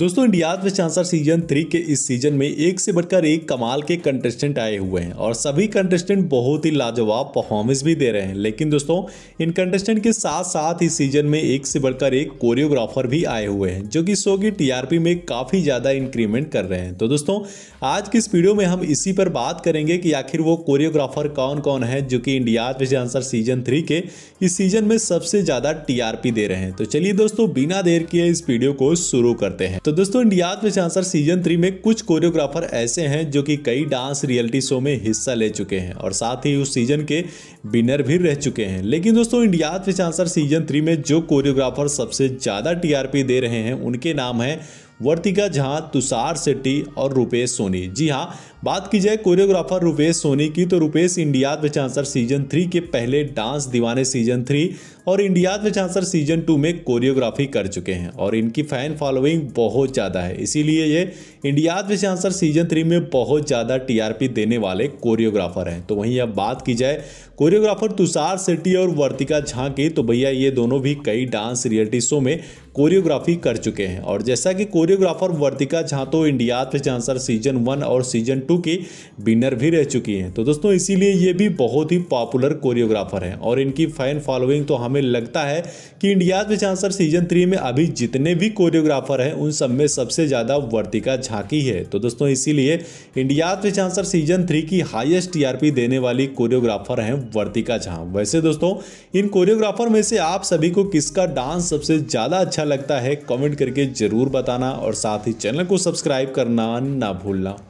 दोस्तों India which answer season three के इस सीजन में एक से बढ़कर एक कमाल के कंटेस्टेंट आए हुए हैं और सभी कंटेस्टेंट बहुत ही लाजवाब परफॉर्मेंस भी दे रहे हैं लेकिन दोस्तों इन कंटेस्टेंट के साथ साथ इस सीजन में एक से बढ़कर एक कोरियोग्राफर भी आए हुए हैं जो कि शो की टीआरपी में काफ़ी ज़्यादा इंक्रीमेंट कर रहे हैं तो दोस्तों आज की इस वीडियो में हम इसी पर बात करेंगे कि आखिर वो कोरियोग्राफर कौन कौन है जो कि India which answer season three के इस सीजन में सबसे ज़्यादा टीआरपी दे रहे हैं तो चलिए दोस्तों बिना देर किए इस वीडियो को शुरू करते हैं तो तो दोस्तों इंडिया में आंसर सीजन थ्री में कुछ कोरियोग्राफर ऐसे हैं जो कि कई डांस रियलिटी शो में हिस्सा ले चुके हैं और साथ ही उस सीजन के विनर भी रह चुके हैं लेकिन दोस्तों इंडिया में आंसर सीजन थ्री में जो कोरियोग्राफर सबसे ज़्यादा टीआरपी दे रहे हैं उनके नाम हैं वर्तिका झा तुषार शेट्टी और रुपेश सोनी जी हाँ बात की जाए कोरियोग्राफर रुपेश सोनी की तो Rupesh India which answer season three के पहले डांस दीवाने सीजन थ्री और India which answer season two में कोरियोग्राफी कर चुके हैं और इनकी फैन फॉलोइंग बहुत ज़्यादा है इसीलिए ये India which answer season three में बहुत ज़्यादा टी देने वाले कोरियोग्राफर हैं तो वहीं अब बात की जाए कोरियोग्राफर तुषार शेट्टी और वर्तिका झा की तो भैया ये दोनों भी कई डांस रियलिटी शो में कोरियोग्राफी कर चुके हैं और जैसा कि कोरियोग्राफर वर्तिका झा तो इंडिया पे चांसर सीजन वन और सीजन टू की विनर भी रह चुकी हैं तो दोस्तों इसीलिए ये भी बहुत ही पॉपुलर कोरियोग्राफर हैं और इनकी फैन फॉलोइंग तो हमें लगता है कि इंडिया पे चांसर सीजन थ्री में अभी जितने भी कोरियोग्राफर हैं उन सब में सबसे ज़्यादा वर्तिका झा की है तो दोस्तों इसीलिए इंडिया पे चांसर सीजन थ्री की हाइएस्ट टी देने वाली कोरियोग्राफर हैं वर्तिका झा वैसे दोस्तों इन कोरियोग्राफर में से आप सभी को किसका डांस सबसे ज़्यादा अच्छा अच्छा लगता है कमेंट करके ज़रूर बताना और साथ ही चैनल को सब्सक्राइब करना ना भूलना